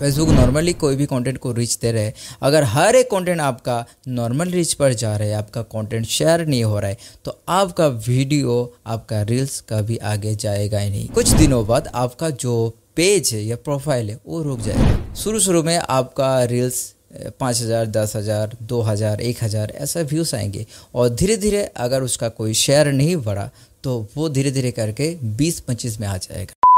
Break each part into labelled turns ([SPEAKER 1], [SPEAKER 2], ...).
[SPEAKER 1] Facebook तो normally कोई भी कंटेंट को रीच दे रहे अगर हर एक कंटेंट आपका नॉर्मल रीच पर जा रहा है आपका कंटेंट शेयर नहीं हो रहा है तो आपका वीडियो आपका रील्स कभी आगे जाएगा ही नहीं कुछ दिनों बाद आपका जो पेज है या प्रोफाइल है वो रुक जाएगा शुरू शुरू में आपका रील्स पाँच हज़ार दस हज़ार दो हज़ार एक हज़ार ऐसा व्यूज़ आएंगे और धीरे धीरे अगर उसका कोई शेयर नहीं बढ़ा तो वो धीरे धीरे करके बीस पच्चीस में आ जाएगा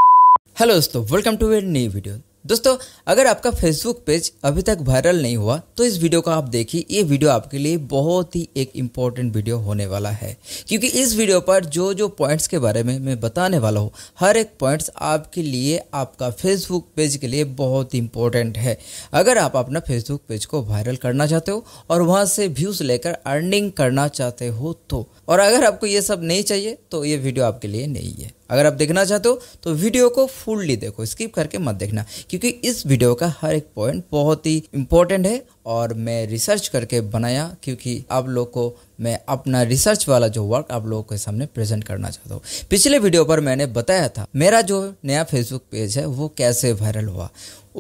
[SPEAKER 1] हेलो दोस्तों welcome to way new video दोस्तों अगर आपका फेसबुक पेज अभी तक वायरल नहीं हुआ तो इस वीडियो को आप देखिए ये वीडियो आपके लिए बहुत ही एक इम्पॉर्टेंट वीडियो होने वाला है क्योंकि इस वीडियो पर जो जो पॉइंट्स के बारे में मैं बताने वाला हूँ हर एक पॉइंट्स आपके लिए आपका फेसबुक पेज के लिए बहुत इंपॉर्टेंट है अगर आप अपना फेसबुक पेज को वायरल करना चाहते हो और वहाँ से व्यूज़ लेकर अर्निंग करना चाहते हो तो और अगर आपको ये सब नहीं चाहिए तो ये वीडियो आपके लिए नहीं है अगर आप देखना चाहते हो तो वीडियो को फुल्ली देखो स्किप करके मत देखना क्योंकि इस वीडियो का हर एक पॉइंट बहुत ही इंपॉर्टेंट है और मैं रिसर्च करके बनाया क्योंकि आप लोग को मैं अपना रिसर्च वाला जो वर्क आप लोगों के सामने प्रेजेंट करना चाहता हूँ पिछले वीडियो पर मैंने बताया था मेरा जो नया फेसबुक पेज है वो कैसे वायरल हुआ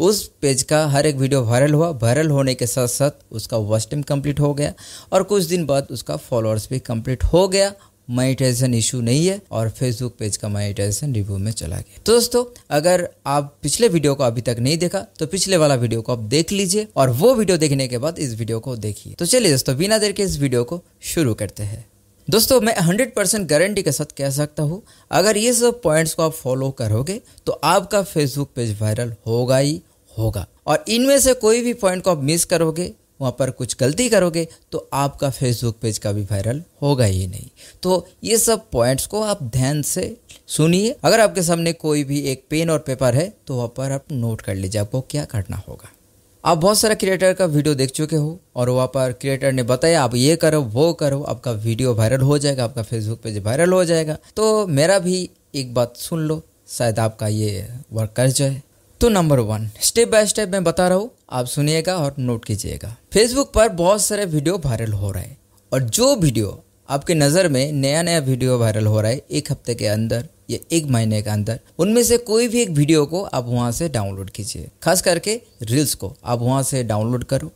[SPEAKER 1] उस पेज का हर एक वीडियो वायरल हुआ वायरल होने के साथ साथ उसका वॉच टाइम कंप्लीट हो गया और कुछ दिन बाद उसका फॉलोअर्स भी कंप्लीट हो गया माइटाइजेशन इशू नहीं है और फेसबुक पेज का माइटाइजेशन रिव्यू में चला गया तो दोस्तों अगर आप पिछले वीडियो को अभी तक नहीं देखा तो पिछले वाला वीडियो को आप देख लीजिए और वो वीडियो देखने के बाद इस वीडियो को देखिए तो चलिए दोस्तों बिना देर के इस वीडियो को शुरू करते हैं दोस्तों मैं 100 परसेंट गारंटी के साथ कह सकता हूँ अगर ये सब पॉइंट्स को आप फॉलो करोगे तो आपका फेसबुक पेज वायरल होगा ही होगा और इनमें से कोई भी पॉइंट को आप मिस करोगे वहाँ पर कुछ गलती करोगे तो आपका फेसबुक पेज कभी वायरल होगा ही नहीं तो ये सब पॉइंट्स को आप ध्यान से सुनिए अगर आपके सामने कोई भी एक पेन और पेपर है तो वहाँ पर आप नोट कर लीजिए आपको क्या करना होगा आप बहुत सारा क्रिएटर का वीडियो देख चुके हो और वहाँ पर क्रिएटर ने बताया आप ये करो वो करो आपका वीडियो वायरल हो जाएगा आपका फेसबुक पेज वायरल हो जाएगा तो मेरा भी एक बात सुन लो शायद आपका ये वर्क कर जाए तो number one step by step मैं बता रहा हूँ आप सुनिएगा और नोट कीजिएगा फेसबुक पर बहुत सारे वीडियो वायरल हो रहे हैं और जो वीडियो आपके नज़र में नया नया वीडियो वायरल हो रहा है एक हफ्ते के अंदर या एक महीने के अंदर उनमें से कोई भी एक वीडियो को आप वहाँ से डाउनलोड कीजिए खास करके रील्स को आप वहाँ से डाउनलोड करो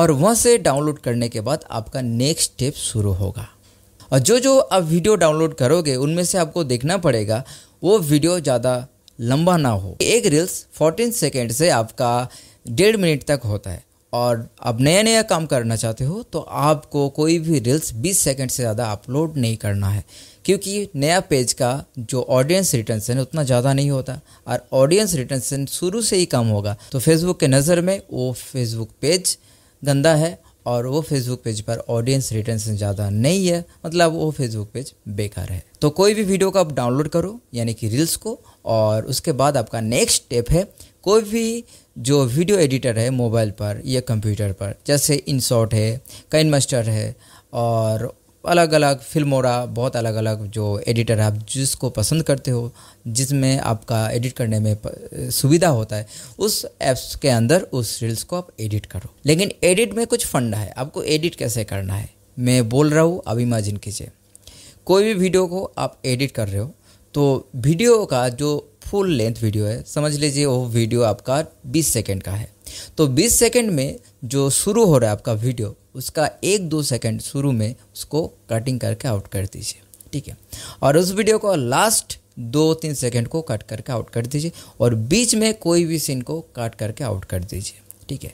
[SPEAKER 1] और वहाँ से डाउनलोड करने के बाद आपका नेक्स्ट स्टेप शुरू होगा और जो जो आप वीडियो डाउनलोड करोगे उनमें से आपको देखना पड़ेगा वो वीडियो ज़्यादा लंबा ना हो एक रील्स 14 सेकेंड से आपका डेढ़ मिनट तक होता है और आप नया नया काम करना चाहते हो तो आपको कोई भी रील्स 20 सेकेंड से ज़्यादा अपलोड नहीं करना है क्योंकि नया पेज का जो ऑडियंस रिटेंशन उतना ज़्यादा नहीं होता और ऑडियंस रिटेंशन शुरू से ही कम होगा तो फेसबुक के नज़र में वो फेसबुक पेज गंदा है और वो फेसबुक पेज पर ऑडियंस रिटेंशन ज़्यादा नहीं है मतलब वो फेसबुक पेज बेकार है तो कोई भी वीडियो को आप डाउनलोड करो यानी कि रील्स को और उसके बाद आपका नेक्स्ट स्टेप है कोई भी जो वीडियो एडिटर है मोबाइल पर या कंप्यूटर पर जैसे इनशॉट है कैन मास्टर है और अलग अलग फिल्म बहुत अलग अलग जो एडिटर आप जिसको पसंद करते हो जिसमें आपका एडिट करने में सुविधा होता है उस ऐप्स के अंदर उस रील्स को आप एडिट करो लेकिन एडिट में कुछ फंडा है आपको एडिट कैसे करना है मैं बोल रहा हूँ अब इमेजिन कीजिए कोई भी वीडियो को आप एडिट कर रहे हो तो वीडियो का जो फुल लेंथ वीडियो है समझ लीजिए वो वीडियो आपका 20 सेकेंड का है तो 20 सेकंड में जो शुरू हो रहा है आपका वीडियो उसका एक दो सेकंड शुरू में उसको कटिंग करके आउट कर दीजिए ठीक है और उस वीडियो को लास्ट दो तीन सेकंड को कट करके आउट कर दीजिए और बीच में कोई भी सीन को काट करके आउट कर दीजिए ठीक है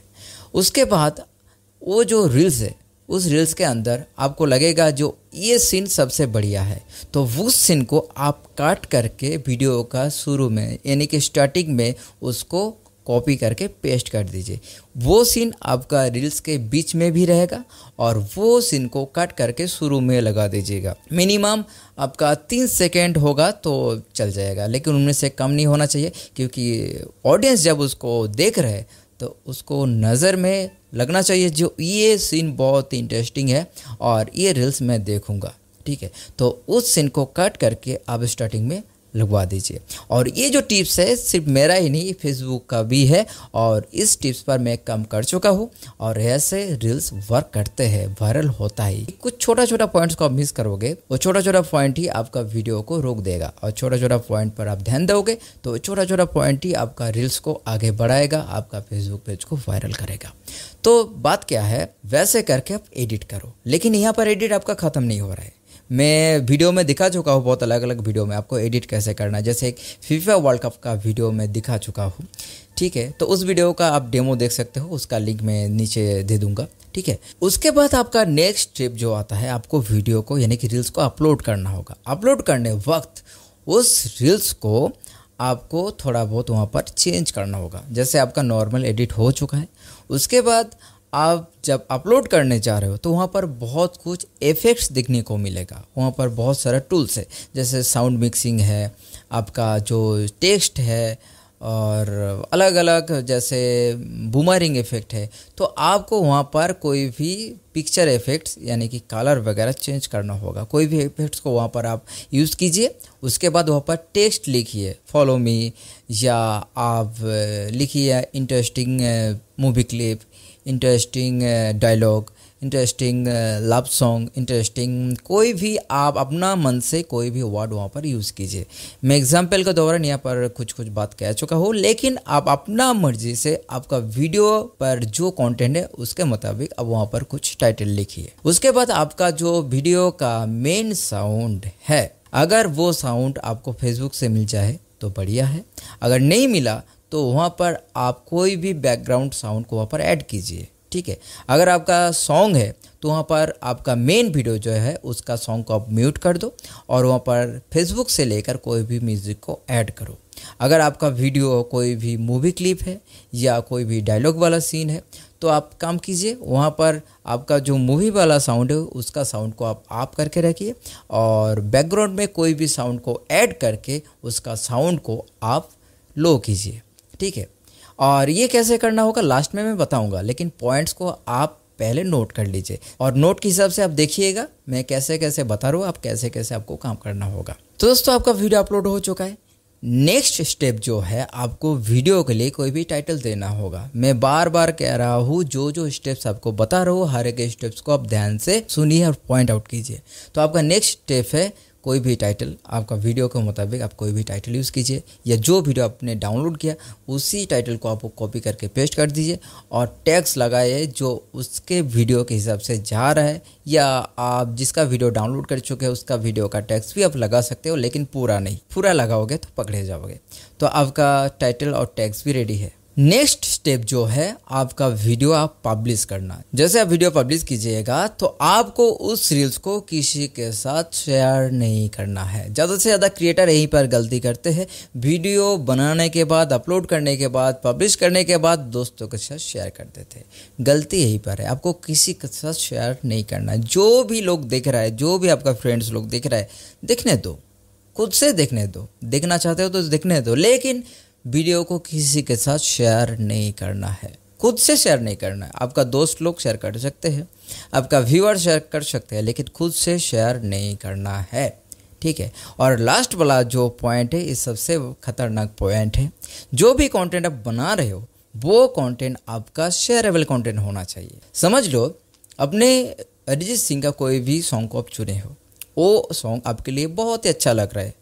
[SPEAKER 1] उसके बाद वो जो रील्स है उस रील्स के अंदर आपको लगेगा जो ये सीन सबसे बढ़िया है तो उस सीन को आप काट करके वीडियो का शुरू में यानी कि स्टार्टिंग में उसको कॉपी करके पेस्ट कर दीजिए वो सीन आपका रील्स के बीच में भी रहेगा और वो सीन को कट करके शुरू में लगा दीजिएगा मिनिमम आपका तीन सेकेंड होगा तो चल जाएगा लेकिन उनमें से कम नहीं होना चाहिए क्योंकि ऑडियंस जब उसको देख रहे तो उसको नज़र में लगना चाहिए जो ये सीन बहुत इंटरेस्टिंग है और ये रील्स मैं देखूँगा ठीक है तो उस सीन को कट करके आप स्टार्टिंग में लगवा दीजिए और ये जो टिप्स है सिर्फ मेरा ही नहीं फेसबुक का भी है और इस टिप्स पर मैं काम कर चुका हूँ और ऐसे रील्स वर्क करते हैं वायरल होता ही कुछ छोटा छोटा पॉइंट्स को आप मिस करोगे वो छोटा छोटा पॉइंट ही आपका वीडियो को रोक देगा और छोटा छोटा पॉइंट पर आप ध्यान दोगे तो छोटा छोटा पॉइंट ही आपका रील्स को आगे बढ़ाएगा आपका फेसबुक पेज को वायरल करेगा तो बात क्या है वैसे करके आप एडिट करो लेकिन यहाँ पर एडिट आपका ख़त्म नहीं हो रहा है मैं वीडियो में दिखा चुका हूँ बहुत अलग अलग वीडियो में आपको एडिट कैसे करना है जैसे एक फीफा वर्ल्ड कप का वीडियो में दिखा चुका हूँ ठीक है तो उस वीडियो का आप डेमो देख सकते हो उसका लिंक मैं नीचे दे दूंगा ठीक है उसके बाद आपका नेक्स्ट स्टेप जो आता है आपको वीडियो को यानी कि रील्स को अपलोड करना होगा अपलोड करने वक्त उस रील्स को आपको थोड़ा बहुत वहाँ पर चेंज करना होगा जैसे आपका नॉर्मल एडिट हो चुका है उसके बाद आप जब अपलोड करने जा रहे हो तो वहाँ पर बहुत कुछ इफ़ेक्ट्स दिखने को मिलेगा वहाँ पर बहुत सारा टूल्स है जैसे साउंड मिक्सिंग है आपका जो टेक्स्ट है और अलग अलग जैसे बूमरिंग इफ़ेक्ट है तो आपको वहाँ पर कोई भी पिक्चर इफ़ेक्ट्स यानी कि कलर वगैरह चेंज करना होगा कोई भी इफ़ेक्ट्स को वहाँ पर आप यूज़ कीजिए उसके बाद वहाँ पर टेक्स्ट लिखिए फॉलो मी या आप लिखिए interesting movie clip interesting dialogue interesting love song interesting कोई भी आप अपना मन से कोई भी वर्ड वहाँ पर यूज़ कीजिए मैं एग्जाम्पल के दौरान यहाँ पर कुछ कुछ बात कह चुका हूँ लेकिन आप अपना मर्जी से आपका वीडियो पर जो कंटेंट है उसके मुताबिक आप वहाँ पर कुछ टाइटल लिखिए उसके बाद आपका जो वीडियो का मेन साउंड है अगर वो साउंड आपको फेसबुक से मिल जाए तो बढ़िया है अगर नहीं मिला तो वहाँ पर आप कोई भी बैकग्राउंड साउंड को वहाँ पर ऐड कीजिए ठीक है अगर आपका सॉन्ग है तो वहाँ पर आपका मेन वीडियो जो है उसका सॉन्ग को आप म्यूट कर दो और वहाँ पर फेसबुक से लेकर कोई भी म्यूज़िक को ऐड करो अगर आपका वीडियो कोई भी मूवी क्लिप है या कोई भी डायलॉग वाला सीन है तो आप काम कीजिए वहाँ पर आपका जो मूवी वाला साउंड है उसका साउंड को आप आप करके रखिए और बैकग्राउंड में कोई भी साउंड को ऐड करके उसका साउंड को आप लो कीजिए ठीक है और ये कैसे करना होगा लास्ट में मैं बताऊंगा लेकिन पॉइंट्स को आप पहले नोट कर लीजिए और नोट के हिसाब से आप देखिएगा मैं कैसे कैसे बता रहा हूँ आप कैसे कैसे आपको काम करना होगा तो दोस्तों आपका वीडियो अपलोड हो चुका है नेक्स्ट स्टेप जो है आपको वीडियो के लिए कोई भी टाइटल देना होगा मैं बार बार कह रहा हूँ जो जो स्टेप्स आपको बता रहा हूँ हर एक स्टेप्स को आप ध्यान से सुनिए और पॉइंट आउट कीजिए तो आपका नेक्स्ट स्टेप है कोई भी टाइटल आपका वीडियो के मुताबिक आप कोई भी टाइटल यूज़ कीजिए या जो वीडियो आपने डाउनलोड किया उसी टाइटल को आप कॉपी करके पेस्ट कर दीजिए और टैक्स लगाइए जो उसके वीडियो के हिसाब से जा रहा है या आप जिसका वीडियो डाउनलोड कर चुके हैं उसका वीडियो का टैक्स भी आप लगा सकते हो लेकिन पूरा नहीं पूरा लगाओगे तो पकड़े जाओगे तो आपका टाइटल और टैक्स भी रेडी है नेक्स्ट स्टेप जो है आपका वीडियो आप पब्लिश करना जैसे आप वीडियो पब्लिश कीजिएगा तो आपको उस रील्स को किसी के साथ शेयर नहीं करना है ज़्यादा से ज़्यादा क्रिएटर यहीं पर गलती करते हैं वीडियो बनाने के बाद अपलोड करने के बाद पब्लिश करने के बाद दोस्तों के साथ शेयर कर देते गलती यहीं पर है आपको किसी के साथ शेयर नहीं करना है जो भी लोग देख रहा है जो भी आपका फ्रेंड्स लोग देख रहा है देखने दो खुद से देखने दो देखना चाहते हो तो देखने दो लेकिन वीडियो को किसी के साथ शेयर नहीं करना है खुद से शेयर नहीं करना है आपका दोस्त लोग शेयर कर सकते हैं आपका व्यूअर शेयर कर सकते हैं लेकिन खुद से शेयर नहीं करना है ठीक है और लास्ट वाला जो पॉइंट है ये सबसे खतरनाक पॉइंट है जो भी कंटेंट आप बना रहे हो वो कंटेंट आपका शेयरेबल कंटेंट होना चाहिए समझ लो अपने अरिजीत सिंह का कोई भी सॉन्ग को आप चुने हो वो सॉन्ग आपके लिए बहुत ही अच्छा लग रहा है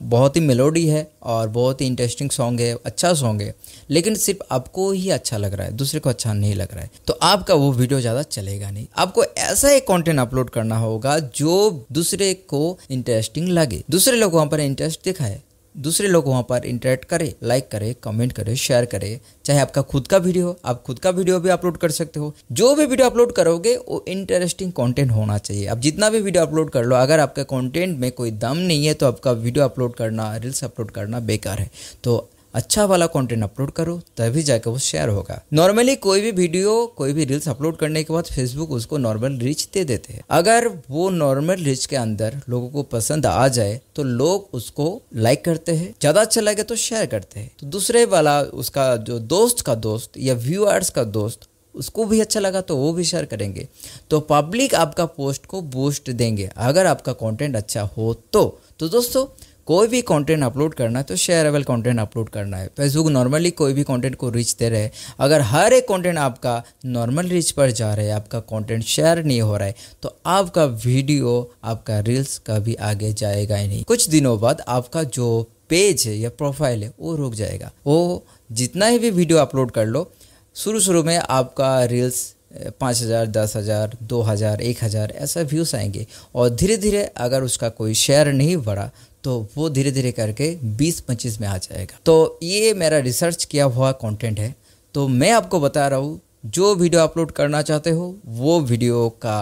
[SPEAKER 1] बहुत ही मेलोडी है और बहुत ही इंटरेस्टिंग सॉन्ग है अच्छा सॉन्ग है लेकिन सिर्फ आपको ही अच्छा लग रहा है दूसरे को अच्छा नहीं लग रहा है तो आपका वो वीडियो ज़्यादा चलेगा नहीं आपको ऐसा एक कंटेंट अपलोड करना होगा जो दूसरे को इंटरेस्टिंग लगे दूसरे लोग वहाँ पर इंटरेस्ट दिखाए दूसरे लोग वहाँ पर इंटरेक्ट करें लाइक करें कमेंट करें शेयर करें चाहे आपका खुद का वीडियो हो आप खुद का वीडियो भी अपलोड कर सकते हो जो भी वीडियो अपलोड करोगे वो इंटरेस्टिंग कंटेंट होना चाहिए आप जितना भी वीडियो अपलोड कर लो अगर आपके कंटेंट में कोई दम नहीं है तो आपका वीडियो अपलोड करना रील्स अपलोड करना बेकार है तो अच्छा वाला कंटेंट अपलोड करो तभी जाकर वो शेयर होगा नॉर्मली कोई भी वीडियो कोई भी रील्स अपलोड करने के बाद फेसबुक उसको नॉर्मल रीच दे देते हैं अगर वो नॉर्मल रीच के अंदर लोगों को पसंद आ जाए तो लोग उसको लाइक करते हैं ज्यादा अच्छा लगे तो शेयर करते हैं तो दूसरे वाला उसका जो दोस्त का दोस्त या व्यूअर्स का दोस्त उसको भी अच्छा लगा तो वो भी शेयर करेंगे तो पब्लिक आपका पोस्ट को बूस्ट देंगे अगर आपका कंटेंट अच्छा हो तो तो दोस्तों कोई भी कंटेंट अपलोड करना है तो शेयरेबल कंटेंट अपलोड करना है फेसबुक नॉर्मली कोई भी कंटेंट को रीच दे रहे हैं अगर हर एक कंटेंट आपका नॉर्मल रीच पर जा रहा है आपका कंटेंट शेयर नहीं हो रहा है तो आपका वीडियो आपका रील्स कभी आगे जाएगा ही नहीं कुछ दिनों बाद आपका जो पेज है या प्रोफाइल है वो रुक जाएगा वो जितना ही भी वीडियो अपलोड कर लो शुरू शुरू में आपका रील्स पाँच हज़ार दस हज़ार दो हज़ार एक हज़ार ऐसा व्यूज़ आएंगे और धीरे धीरे अगर उसका कोई शेयर नहीं बढ़ा तो वो धीरे धीरे करके बीस पच्चीस में आ जाएगा तो ये मेरा रिसर्च किया हुआ कंटेंट है तो मैं आपको बता रहा हूँ जो वीडियो अपलोड करना चाहते हो वो वीडियो का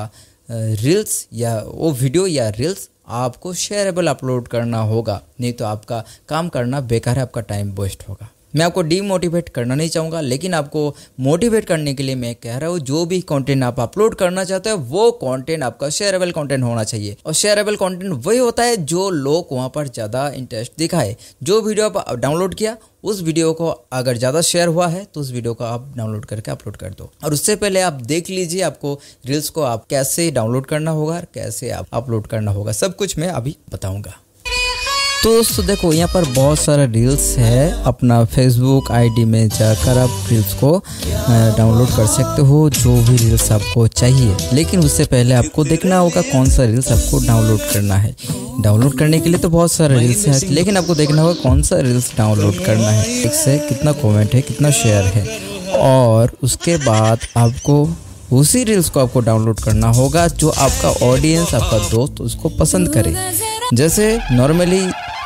[SPEAKER 1] रील्स या वो वीडियो या रील्स आपको शेयरेबल अपलोड करना होगा नहीं तो आपका काम करना बेकार है आपका टाइम वेस्ट होगा मैं आपको डीमोटिवेट करना नहीं चाहूँगा लेकिन आपको मोटिवेट करने के लिए मैं कह रहा हूँ जो भी कंटेंट आप अपलोड करना चाहते हो वो कंटेंट आपका शेयरेबल कंटेंट होना चाहिए और शेयरेबल कंटेंट वही होता है जो लोग वहाँ पर ज़्यादा इंटरेस्ट दिखाए जो वीडियो आप डाउनलोड किया उस वीडियो को अगर ज़्यादा शेयर हुआ है तो उस वीडियो को आप डाउनलोड करके अपलोड कर दो और उससे पहले आप देख लीजिए आपको रील्स को आप कैसे डाउनलोड करना होगा कैसे आप अपलोड करना होगा सब कुछ मैं अभी बताऊंगा तो दोस्तों देखो यहाँ पर बहुत सारा रील्स है अपना फेसबुक आईडी में जाकर आप रील्स को डाउनलोड कर सकते हो जो भी रील्स आपको चाहिए लेकिन उससे पहले आपको देखना होगा कौन सा रील्स आपको डाउनलोड करना है डाउनलोड करने के लिए तो बहुत सारे रील्स हैं लेकिन आपको देखना होगा कौन सा रील्स डाउनलोड करना है एक से कितना कमेंट है कितना शेयर है और उसके बाद आपको उसी रील्स को आपको डाउनलोड करना होगा जो आपका ऑडियंस आपका दोस्त उसको पसंद करे जैसे नॉर्मली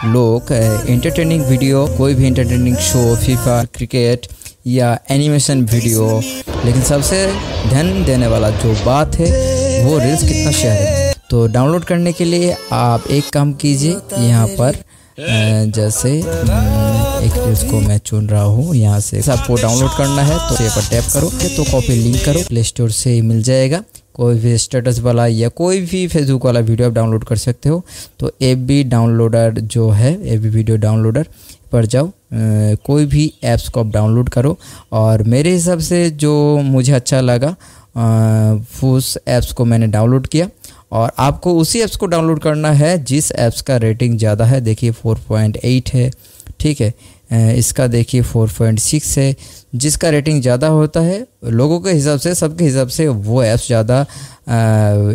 [SPEAKER 1] लोग इंटरटेनिंग वीडियो कोई भी इंटरटेनिंग शो फीफा क्रिकेट या एनिमेशन वीडियो लेकिन सबसे ध्यान देने वाला जो बात है वो रील्स कितना शेयर है तो डाउनलोड करने के लिए आप एक काम कीजिए यहाँ पर जैसे हम्म, एक रील्स को मैं चुन रहा हूँ यहाँ से आपको डाउनलोड करना है तो यहाँ पर टैप करो तो कॉपी लिंक करो प्ले स्टोर से मिल जाएगा कोई भी स्टेटस वाला या कोई भी फेसबुक वाला वीडियो आप डाउनलोड कर सकते हो तो ए बी डाउनलोडर जो है ए बी वीडियो डाउनलोडर पर जाओ कोई भी ऐप्स को आप डाउनलोड करो और मेरे हिसाब से जो मुझे अच्छा लगा उस ऐप्स को मैंने डाउनलोड किया और आपको उसी ऐप्स को डाउनलोड करना है जिस ऐप्स का रेटिंग ज़्यादा है देखिए 4.8 है ठीक है इसका देखिए 4.6 है जिसका रेटिंग ज़्यादा होता है लोगों के हिसाब से सबके हिसाब से वो ऐप्स ज़्यादा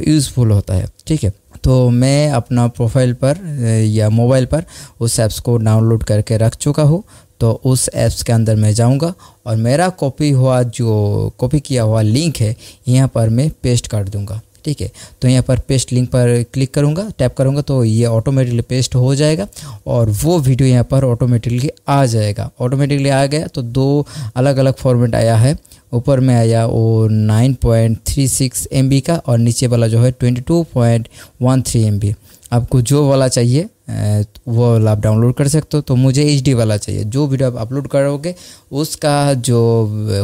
[SPEAKER 1] यूज़फुल होता है ठीक है तो मैं अपना प्रोफाइल पर या मोबाइल पर उस ऐप्स को डाउनलोड करके रख चुका हूँ तो उस ऐप्स के अंदर मैं जाऊंगा और मेरा कॉपी हुआ जो कॉपी किया हुआ लिंक है यहाँ पर मैं पेस्ट कर दूंगा ठीक है तो यहाँ पर पेस्ट लिंक पर क्लिक करूँगा टैप करूँगा तो ये ऑटोमेटिकली पेस्ट हो जाएगा और वो वीडियो यहाँ पर ऑटोमेटिकली आ जाएगा ऑटोमेटिकली आ गया तो दो अलग अलग फॉर्मेट आया है ऊपर में आया वो 9.36 पॉइंट का और नीचे वाला जो है 22.13 टू आपको जो वाला चाहिए वो आप डाउनलोड कर सकते हो तो मुझे एच वाला चाहिए जो वीडियो आप अपलोड करोगे उसका जो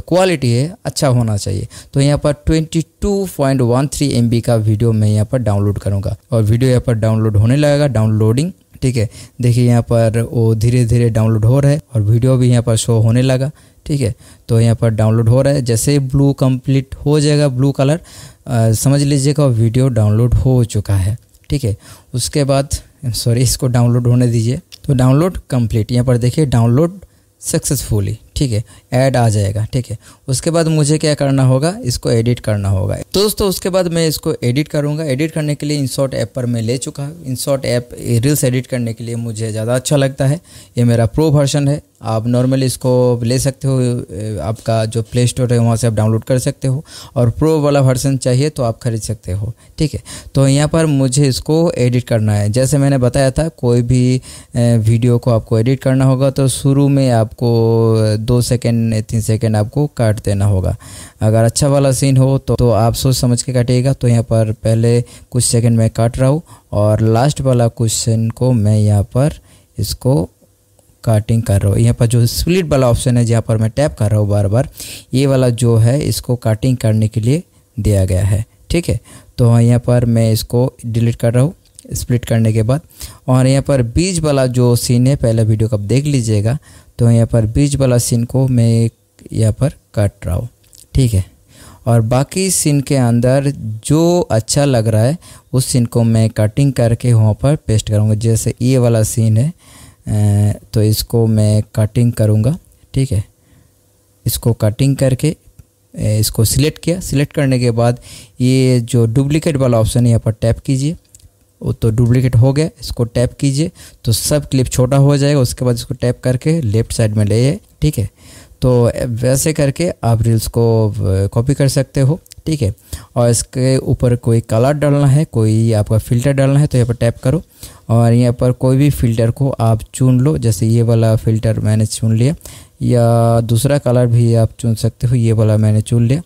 [SPEAKER 1] क्वालिटी है अच्छा होना चाहिए तो यहाँ पर 22.13 एमबी का वीडियो मैं यहाँ पर डाउनलोड करूँगा और वीडियो यहाँ पर डाउनलोड होने लगेगा डाउनलोडिंग ठीक है देखिए यहाँ पर वो धीरे धीरे डाउनलोड हो रहा है और वीडियो भी यहाँ पर शो होने लगा ठीक है तो यहाँ पर डाउनलोड हो रहा है जैसे ही ब्लू कंप्लीट हो जाएगा ब्लू कलर आ, समझ लीजिएगा वीडियो डाउनलोड हो चुका है ठीक है उसके बाद सॉरी इसको डाउनलोड होने दीजिए तो डाउनलोड कंप्लीट यहाँ पर देखिए डाउनलोड सक्सेसफुली ठीक है ऐड आ जाएगा ठीक है उसके बाद मुझे क्या करना होगा इसको एडिट करना होगा तो दोस्तों उसके बाद मैं इसको एडिट करूँगा एडिट करने के लिए इंसॉर्ट ऐप पर मैं ले चुका हूँ इंसॉर्ट ऐप रील्स एडिट करने के लिए मुझे ज़्यादा अच्छा लगता है ये मेरा प्रो वर्जन है आप नॉर्मली इसको ले सकते हो आपका जो प्ले स्टोर है वहाँ से आप डाउनलोड कर सकते हो और प्रो वाला वर्सन चाहिए तो आप खरीद सकते हो ठीक है तो यहाँ पर मुझे इसको एडिट करना है जैसे मैंने बताया था कोई भी वीडियो को आपको एडिट करना होगा तो शुरू में आपको दो सेकेंड तीन सेकेंड आपको काट देना होगा अगर अच्छा वाला सीन हो तो, तो आप सोच समझ के काटिएगा तो यहाँ पर पहले कुछ सेकेंड में काट रहा हूँ और लास्ट वाला क्वेश्चन को मैं यहाँ पर इसको काटिंग कर रहा हूँ यहाँ पर जो स्प्लिट वाला ऑप्शन है जहाँ पर मैं टैप कर रहा हूँ बार बार ये वाला जो है इसको काटिंग करने के लिए दिया गया है ठीक है तो हाँ, यहाँ पर मैं इसको डिलीट कर रहा हूँ स्प्लिट करने के बाद और यहाँ पर बीज वाला जो सीन है पहले वीडियो को आप देख लीजिएगा तो यहाँ पर बीच वाला सीन को मैं यहाँ पर काट रहा हूँ ठीक है और बाकी सीन के अंदर जो अच्छा लग रहा है उस सीन को मैं कटिंग करके वहाँ पर पेस्ट करूँगा जैसे ये वाला सीन है तो इसको मैं कटिंग करूँगा ठीक है इसको कटिंग करके इसको सिलेक्ट किया सिलेक्ट करने के बाद ये जो डुप्लीकेट वाला ऑप्शन है यहाँ पर टैप कीजिए वो तो डुप्लीकेट हो गया इसको टैप कीजिए तो सब क्लिप छोटा हो जाएगा उसके बाद इसको टैप करके लेफ्ट साइड में ले जाए ठीक है तो वैसे करके आप रील्स को कॉपी कर सकते हो ठीक है और इसके ऊपर कोई कलर डालना है कोई आपका फ़िल्टर डालना है तो यहाँ पर टैप करो और यहाँ पर कोई भी फ़िल्टर को आप चुन लो जैसे ये वाला फ़िल्टर मैंने चुन लिया या दूसरा कलर भी आप चुन सकते हो ये वाला मैंने चुन लिया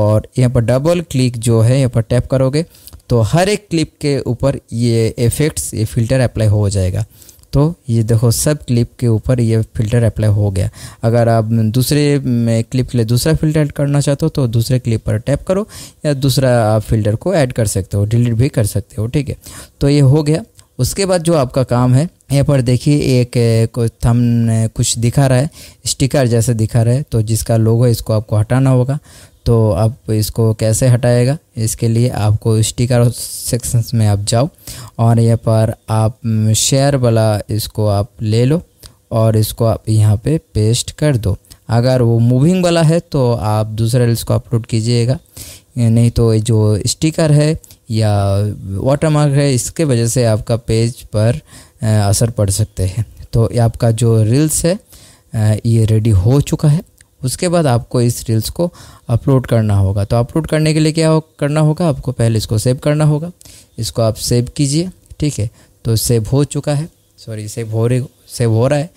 [SPEAKER 1] और यहाँ पर डबल क्लिक जो है यहाँ पर टैप करोगे तो हर एक क्लिप के ऊपर ये इफ़ेक्ट्स ये फ़िल्टर अप्लाई हो जाएगा तो ये देखो सब क्लिप के ऊपर ये फ़िल्टर अप्लाई हो गया अगर आप दूसरे क्लिप के लिए दूसरा फ़िल्टर करना चाहते हो तो दूसरे क्लिप पर टैप करो या दूसरा आप फ़िल्टर को ऐड कर सकते हो डिलीट भी कर सकते हो ठीक है तो ये हो गया उसके बाद जो आपका काम है यहाँ पर देखिए एक थम कुछ दिखा रहा है स्टिकर जैसा दिखा रहा है तो जिसका लोगो है इसको आपको हटाना होगा तो आप इसको कैसे हटाएगा इसके लिए आपको स्टिकर सेक्शन में आप जाओ और यहाँ पर आप शेयर वाला इसको आप ले लो और इसको आप यहाँ पे पेस्ट कर दो अगर वो मूविंग वाला है तो आप दूसरा रिल्स को अपलोड कीजिएगा नहीं तो जो स्टिकर है या वाटरमार्क है इसके वजह से आपका पेज पर असर पड़ सकते हैं तो ये आपका जो रील्स है ये रेडी हो चुका है उसके बाद आपको इस रील्स को अपलोड करना होगा तो अपलोड करने के लिए क्या हो, करना होगा आपको पहले इसको सेव करना होगा इसको आप सेव कीजिए ठीक है तो सेव हो चुका है सॉरी सेव हो रही सेव हो रहा है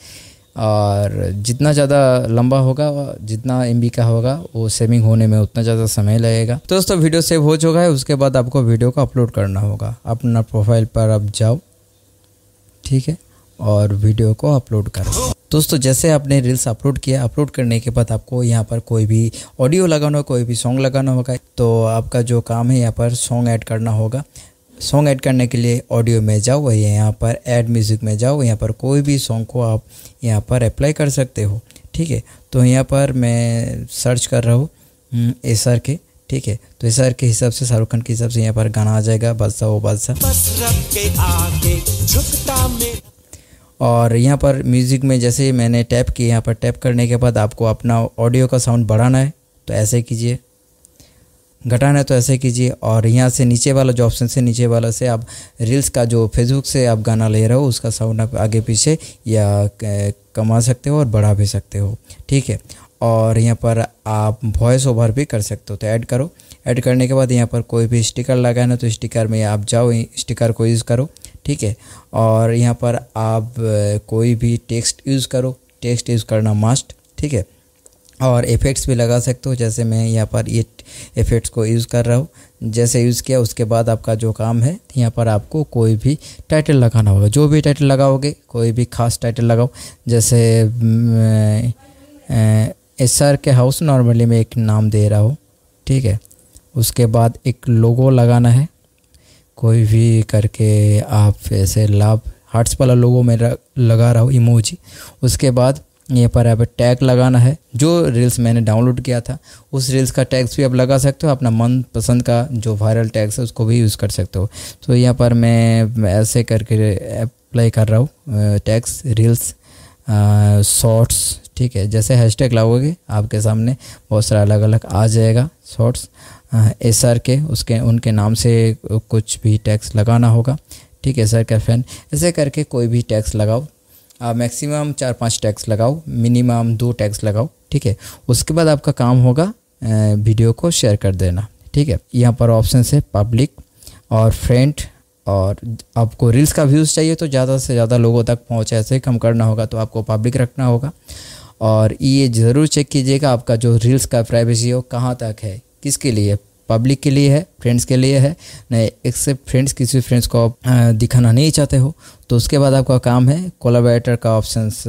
[SPEAKER 1] और जितना ज़्यादा लंबा होगा जितना एम का होगा वो सेविंग होने में उतना ज़्यादा समय लगेगा तो दोस्तों वीडियो सेव हो चुका है उसके बाद आपको वीडियो को अपलोड करना होगा अपना प्रोफाइल पर आप जाओ ठीक है और वीडियो को अपलोड कर दोस्तों जैसे आपने रील्स अपलोड किया अपलोड करने के बाद आपको यहाँ पर कोई भी ऑडियो लगाना हो कोई भी सॉन्ग लगाना होगा तो आपका जो काम है यहाँ पर सॉन्ग ऐड करना होगा सॉन्ग ऐड करने के लिए ऑडियो में जाओ वही यहाँ पर ऐड म्यूज़िक में जाओ यहाँ पर कोई भी सॉन्ग को आप यहाँ पर अप्लाई कर सकते हो ठीक है तो यहाँ पर मैं सर्च कर रहा हूँ एस हम्म, आर के ठीक है तो एस आर के हिसाब से शाहरुख खान के हिसाब से यहाँ पर गाना आ जाएगा बादशाह वो बादशाह और यहाँ पर म्यूज़िक में जैसे मैंने टैप किया यहाँ पर टैप करने के बाद आपको अपना ऑडियो का साउंड बढ़ाना है तो ऐसे कीजिए घटाना है तो ऐसे कीजिए और यहाँ से नीचे वाला जो ऑप्शन से नीचे वाला से आप रील्स का जो फेसबुक से आप गाना ले रहे हो उसका साउंड आप आगे पीछे या कमा सकते हो और बढ़ा भी सकते हो ठीक है और यहाँ पर आप वॉइस ओवर भी कर सकते हो तो ऐड करो ऐड करने के बाद यहाँ पर कोई भी स्टिकर लगाना तो स्टिकर में आप जाओ स्टिकर को यूज़ करो ठीक है और यहाँ पर आप कोई भी टेक्स्ट यूज़ करो टेक्स्ट यूज़ करना मस्ट ठीक है और इफ़ेक्ट्स भी लगा सकते हो जैसे मैं यहाँ पर ये इफ़ेक्ट्स को यूज़ कर रहा हूँ जैसे यूज़ किया उसके बाद आपका जो काम है यहाँ पर आपको कोई भी टाइटल लगाना होगा जो भी टाइटल लगाओगे कोई भी खास टाइटल लगाओ जैसे S R K house normally मैं एक नाम दे रहा हूँ ठीक है उसके बाद एक लोगो लगाना है कोई भी करके आप ऐसे लाभ हार्ट्स वाला लोगों में लगा रहा हूँ इमोजी उसके बाद यहाँ पर आप टैग लगाना है जो रील्स मैंने डाउनलोड किया था उस रील्स का टैग्स भी आप लगा सकते हो अपना मन पसंद का जो वायरल टैग्स है उसको भी यूज़ कर सकते हो तो यहाँ पर मैं ऐसे करके अप्लाई कर रहा हूँ टैग्स रील्स शॉर्ट्स ठीक है जैसे हैशटैग लाओगे आपके सामने बहुत सारा अलग अलग आ जाएगा शॉर्ट्स एस हाँ, आर के उसके उनके नाम से कुछ भी टैक्स लगाना होगा ठीक है सर कैफेन ऐसे करके कोई भी टैक्स लगाओ मैक्सिमम चार पांच टैक्स लगाओ मिनिमम दो टैक्स लगाओ ठीक है उसके बाद आपका काम होगा वीडियो को शेयर कर देना ठीक है यहाँ पर ऑप्शन है पब्लिक और फ्रेंड और आपको रील्स का व्यूज़ चाहिए तो ज़्यादा से ज़्यादा लोगों तक पहुँच ऐसे कम करना होगा तो आपको पब्लिक रखना होगा और ये ज़रूर चेक कीजिएगा आपका जो रील्स का प्राइवेसी हो कहाँ तक है किसके लिए पब्लिक के लिए है फ्रेंड्स के लिए है नहीं एक्सेप्ट फ्रेंड्स किसी फ्रेंड्स को आप दिखाना नहीं चाहते हो तो उसके बाद आपका काम है कोलाबरेटर का ऑप्शंस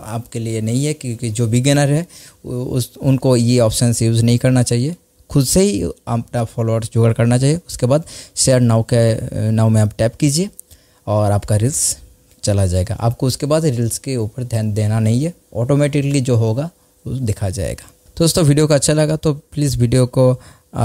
[SPEAKER 1] आपके लिए नहीं है क्योंकि जो बिगेनर है उस उनको ये ऑप्शंस यूज़ नहीं करना चाहिए खुद से ही अपना फॉलोअर्स जुगाड़ करना चाहिए उसके बाद शेयर नाव के नाव में आप टैप कीजिए और आपका रील्स चला जाएगा आपको उसके बाद रील्स के ऊपर ध्यान देना नहीं है ऑटोमेटिकली जो होगा वो दिखा जाएगा तो दोस्तों वीडियो को अच्छा लगा तो प्लीज़ वीडियो को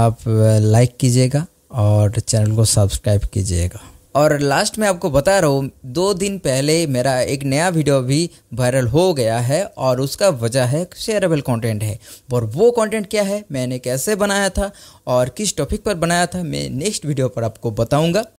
[SPEAKER 1] आप लाइक कीजिएगा और चैनल को सब्सक्राइब कीजिएगा और लास्ट में आपको बता रहा हूँ दो दिन पहले मेरा एक नया वीडियो भी वायरल हो गया है और उसका वजह है शेयरेबल कंटेंट है और वो कंटेंट क्या है मैंने कैसे बनाया था और किस टॉपिक पर बनाया था मैं नेक्स्ट वीडियो पर आपको बताऊंगा